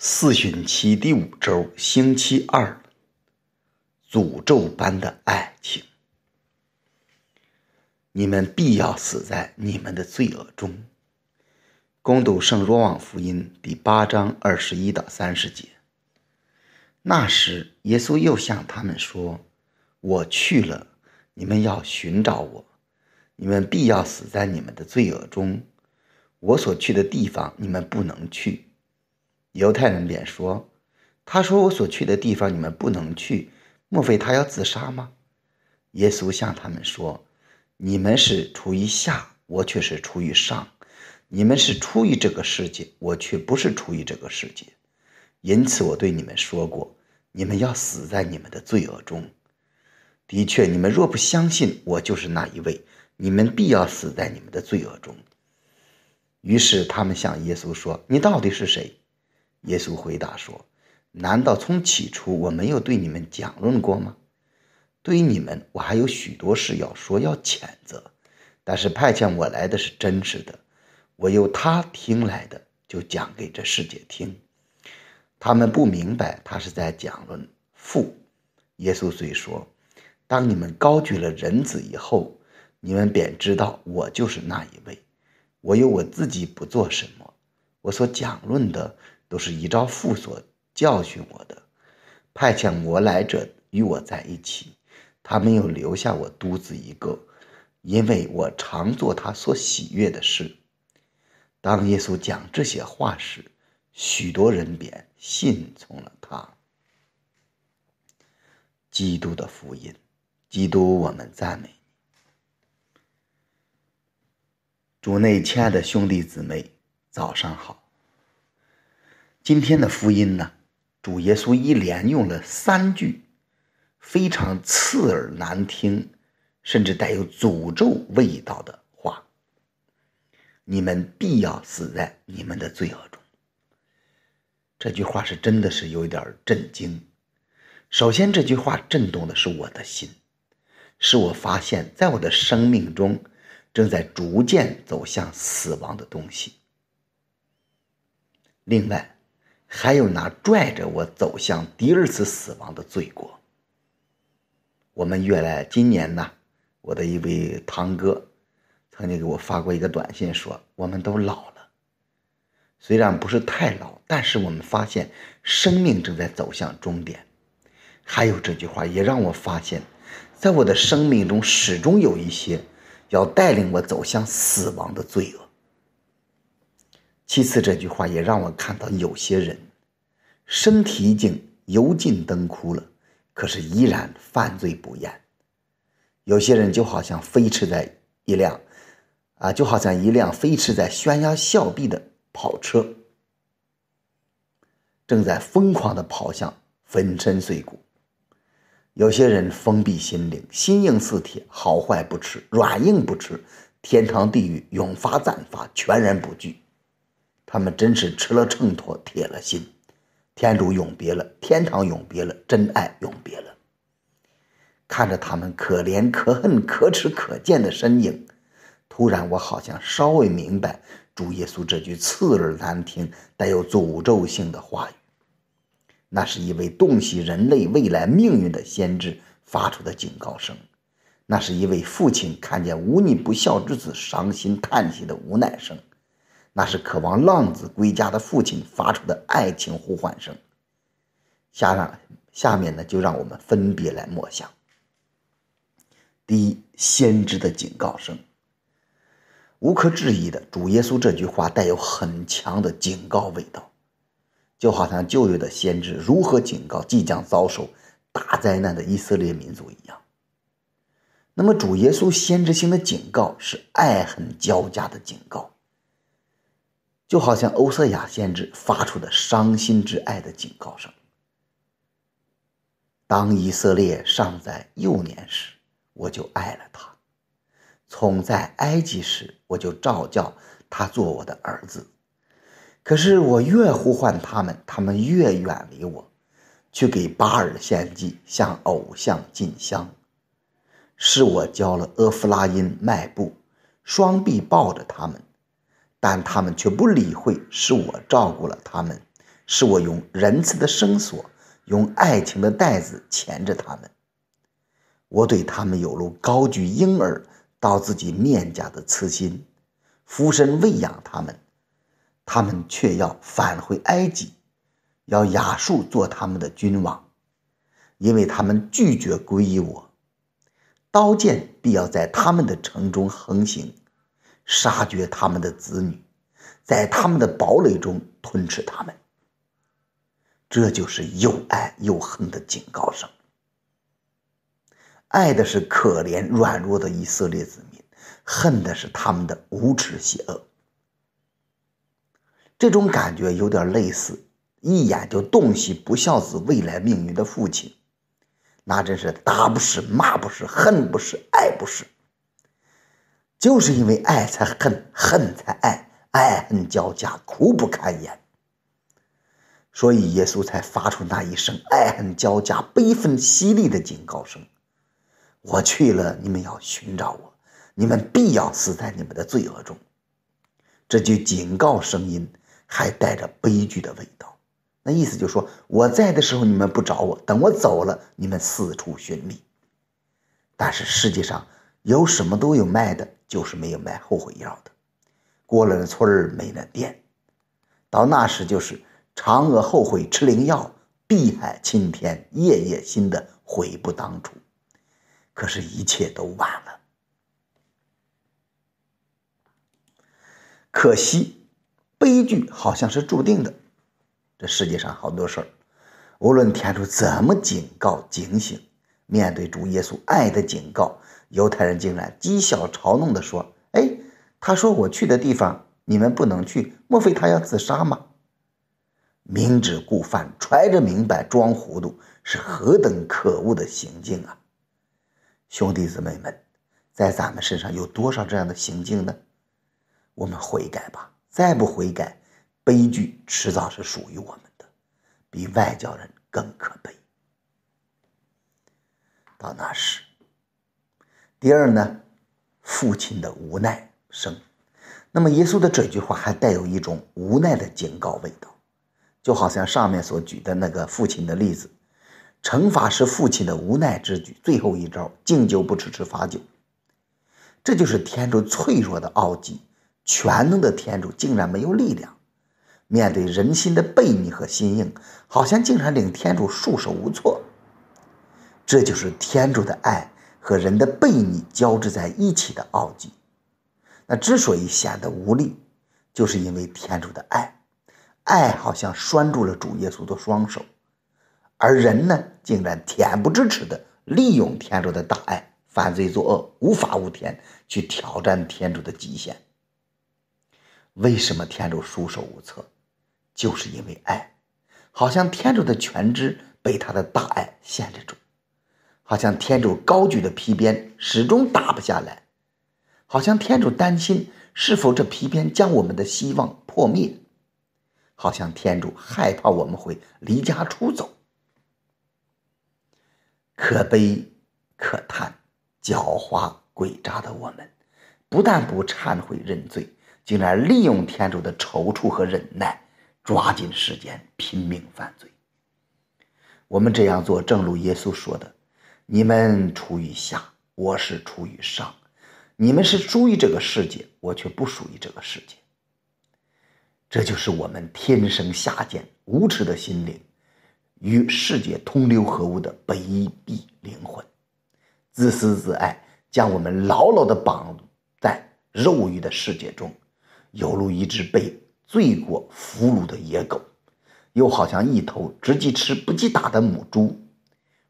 四旬期第五周，星期二。诅咒般的爱情，你们必要死在你们的罪恶中。攻读《圣若望福音》第八章二十一到三十节。那时，耶稣又向他们说：“我去了，你们要寻找我；你们必要死在你们的罪恶中。我所去的地方，你们不能去。”犹太人便说：“他说我所去的地方你们不能去，莫非他要自杀吗？”耶稣向他们说：“你们是出于下，我却是出于上；你们是出于这个世界，我却不是出于这个世界。因此我对你们说过，你们要死在你们的罪恶中。的确，你们若不相信我就是那一位，你们必要死在你们的罪恶中。”于是他们向耶稣说：“你到底是谁？”耶稣回答说：“难道从起初我没有对你们讲论过吗？对于你们，我还有许多事要说，要谴责。但是派遣我来的是真实的，我由他听来的，就讲给这世界听。他们不明白，他是在讲论父。”耶稣虽说：“当你们高举了人子以后，你们便知道我就是那一位。我有我自己不做什么，我所讲论的。”都是依照父所教训我的，派遣我来者与我在一起，他没有留下我独自一个，因为我常做他所喜悦的事。当耶稣讲这些话时，许多人便信从了他。基督的福音，基督，我们赞美你。主内亲爱的兄弟姊妹，早上好。今天的福音呢？主耶稣一连用了三句非常刺耳难听，甚至带有诅咒味道的话：“你们必要死在你们的罪恶中。”这句话是真的是有点震惊。首先，这句话震动的是我的心，是我发现，在我的生命中正在逐渐走向死亡的东西。另外，还有那拽着我走向第二次死亡的罪过。我们越来今年呢，我的一位堂哥，曾经给我发过一个短信，说我们都老了，虽然不是太老，但是我们发现生命正在走向终点。还有这句话也让我发现，在我的生命中始终有一些要带领我走向死亡的罪恶。其次，这句话也让我看到有些人身体已经油尽灯枯了，可是依然犯罪不厌。有些人就好像飞驰在一辆啊，就好像一辆飞驰在悬崖峭壁的跑车，正在疯狂的跑向粉身碎骨。有些人封闭心灵，心硬似铁，好坏不吃，软硬不吃，天堂地狱永发暂发，全然不惧。他们真是吃了秤砣，铁了心。天主永别了，天堂永别了，真爱永别了。看着他们可怜、可恨、可耻、可贱的身影，突然我好像稍微明白主耶稣这句刺耳难听带有诅咒性的话语：那是一位洞悉人类未来命运的先知发出的警告声，那是一位父亲看见忤逆不孝之子伤心叹息的无奈声。那是渴望浪子归家的父亲发出的爱情呼唤声。下上下面呢，就让我们分别来默想。第一，先知的警告声。无可置疑的，主耶稣这句话带有很强的警告味道，就好像旧约的先知如何警告即将遭受大灾难的以色列民族一样。那么，主耶稣先知性的警告是爱恨交加的警告。就好像欧瑟雅先知发出的伤心之爱的警告声。当以色列尚在幼年时，我就爱了他；从在埃及时，我就照叫他做我的儿子。可是我越呼唤他们，他们越远离我，去给巴尔献祭，向偶像进香。是我教了阿夫拉因迈步，双臂抱着他们。但他们却不理会，是我照顾了他们，是我用仁慈的绳索，用爱情的带子牵着他们。我对他们有如高举婴儿到自己面颊的慈心，俯身喂养他们，他们却要返回埃及，要亚述做他们的君王，因为他们拒绝皈依我，刀剑必要在他们的城中横行。杀绝他们的子女，在他们的堡垒中吞吃他们。这就是又爱又恨的警告声。爱的是可怜软弱的以色列子民，恨的是他们的无耻邪恶。这种感觉有点类似一眼就洞悉不孝子未来命运的父亲，那真是打不是骂不是恨不是爱不是。就是因为爱才恨，恨才爱，爱恨交加，苦不堪言。所以耶稣才发出那一声爱恨交加、悲愤犀利的警告声：“我去了，你们要寻找我，你们必要死在你们的罪恶中。”这句警告声音还带着悲剧的味道。那意思就说，我在的时候你们不找我，等我走了，你们四处寻觅。但是世界上有什么都有卖的。就是没有卖后悔药的，过了村儿没了店。到那时就是嫦娥后悔吃灵药，碧海青天夜夜心的悔不当初。可是，一切都晚了。可惜，悲剧好像是注定的。这世界上好多事儿，无论天主怎么警告、警醒，面对主耶稣爱的警告。犹太人竟然讥笑嘲弄地说：“哎，他说我去的地方你们不能去，莫非他要自杀吗？”明知故犯，揣着明白装糊涂，是何等可恶的行径啊！兄弟姊妹们，在咱们身上有多少这样的行径呢？我们悔改吧，再不悔改，悲剧迟早是属于我们的，比外教人更可悲。到那时。第二呢，父亲的无奈生。那么，耶稣的这句话还带有一种无奈的警告味道，就好像上面所举的那个父亲的例子，惩罚是父亲的无奈之举，最后一招敬酒不吃吃罚酒。这就是天主脆弱的奥迹，全能的天主竟然没有力量，面对人心的悖逆和心硬，好像竟然令天主束手无措。这就是天主的爱。和人的悖逆交织在一起的奥秘，那之所以显得无力，就是因为天主的爱，爱好像拴住了主耶稣的双手，而人呢，竟然恬不知耻的利用天主的大爱，犯罪作恶，无法无天，去挑战天主的极限。为什么天主束手无策？就是因为爱，好像天主的全知被他的大爱限制住。好像天主高举的皮鞭始终打不下来，好像天主担心是否这皮鞭将我们的希望破灭，好像天主害怕我们会离家出走。可悲可叹，狡猾诡诈的我们，不但不忏悔认罪，竟然利用天主的踌躇和忍耐，抓紧时间拼命犯罪。我们这样做，正如耶稣说的。你们处于下，我是处于上；你们是属于这个世界，我却不属于这个世界。这就是我们天生下贱、无耻的心灵，与世界同流合污的卑鄙灵魂，自私自爱，将我们牢牢的绑在肉欲的世界中，犹如一只被罪过俘虏的野狗，又好像一头只记吃不记打的母猪。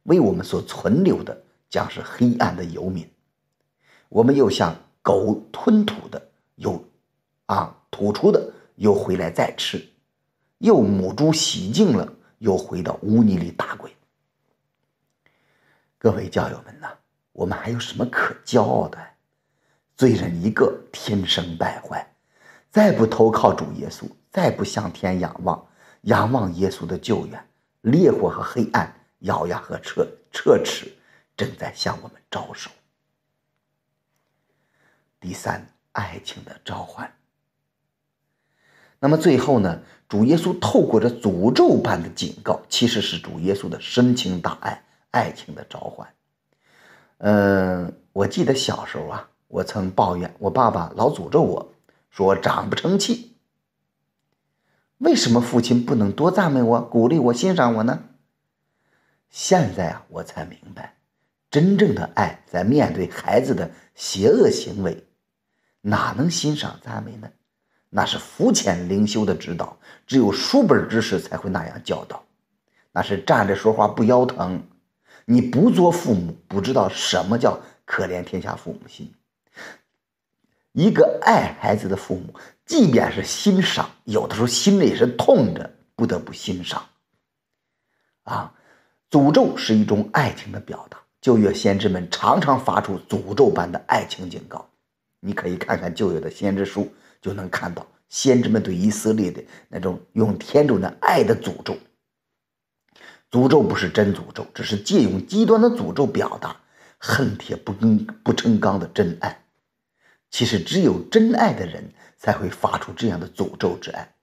为我们所存留的将是黑暗的游民，我们又像狗吞吐的又啊吐出的又回来再吃，又母猪洗净了又回到污泥里打滚。各位教友们呐，我们还有什么可骄傲的？罪人一个，天生败坏，再不投靠主耶稣，再不向天仰望，仰望耶稣的救援，烈火和黑暗。咬牙和撤撤齿正在向我们招手。第三，爱情的召唤。那么最后呢？主耶稣透过这诅咒般的警告，其实是主耶稣的深情大爱，爱情的召唤。嗯，我记得小时候啊，我曾抱怨我爸爸老诅咒我，说我长不成器。为什么父亲不能多赞美我、鼓励我、欣赏我呢？现在啊，我才明白，真正的爱在面对孩子的邪恶行为，哪能欣赏赞美呢？那是肤浅灵修的指导，只有书本知识才会那样教导。那是站着说话不腰疼，你不做父母，不知道什么叫可怜天下父母心。一个爱孩子的父母，即便是欣赏，有的时候心里也是痛着，不得不欣赏。啊。诅咒是一种爱情的表达，旧约先知们常常发出诅咒般的爱情警告。你可以看看旧约的先知书，就能看到先知们对以色列的那种用天主的爱的诅咒。诅咒不是真诅咒，只是借用极端的诅咒表达“恨铁不更不成钢”的真爱。其实，只有真爱的人才会发出这样的诅咒之爱，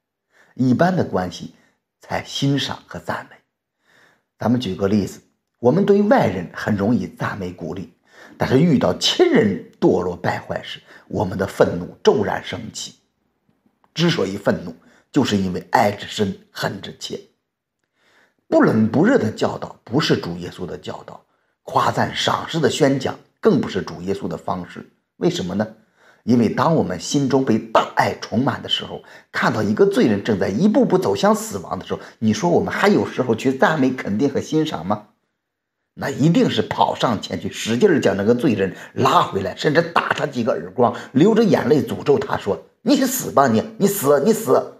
一般的关系才欣赏和赞美。咱们举个例子，我们对外人很容易赞美鼓励，但是遇到亲人堕落败坏时，我们的愤怒骤然升起。之所以愤怒，就是因为爱之深，恨之切。不冷不热的教导不是主耶稣的教导，夸赞赏识的宣讲更不是主耶稣的方式。为什么呢？因为当我们心中被大爱充满的时候，看到一个罪人正在一步步走向死亡的时候，你说我们还有时候去赞美、肯定和欣赏吗？那一定是跑上前去，使劲儿将那个罪人拉回来，甚至打他几个耳光，流着眼泪诅咒他说：“你死吧，你你死你死！”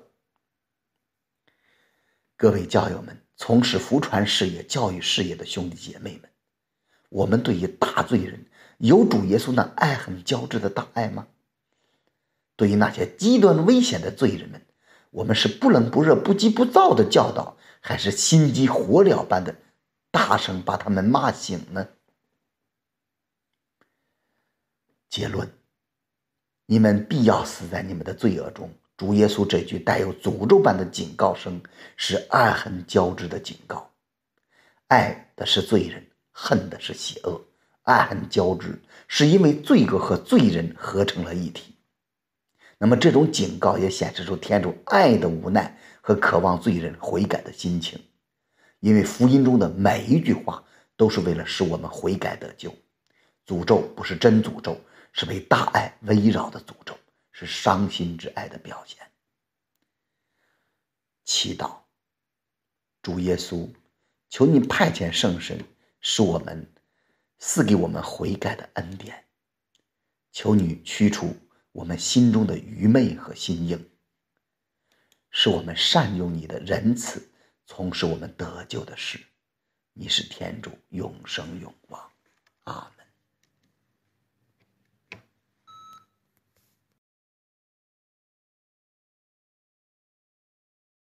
各位教友们，从事福传事业、教育事业的兄弟姐妹们，我们对于大罪人有主耶稣那爱恨交织的大爱吗？对于那些极端危险的罪人们，我们是不冷不热、不急不躁的教导，还是心急火燎般的大声把他们骂醒呢？结论：你们必要死在你们的罪恶中。主耶稣这句带有诅咒般的警告声，是爱恨交织的警告。爱的是罪人，恨的是邪恶。爱恨交织，是因为罪恶和罪人合成了一体。那么，这种警告也显示出天主爱的无奈和渴望罪人悔改的心情，因为福音中的每一句话都是为了使我们悔改得救。诅咒不是真诅咒，是被大爱围绕的诅咒，是伤心之爱的表现。祈祷，主耶稣，求你派遣圣神，使我们赐给我们悔改的恩典，求你驱除。我们心中的愚昧和心硬，是我们善用你的仁慈，从事我们得救的事。你是天主，永生永王，啊！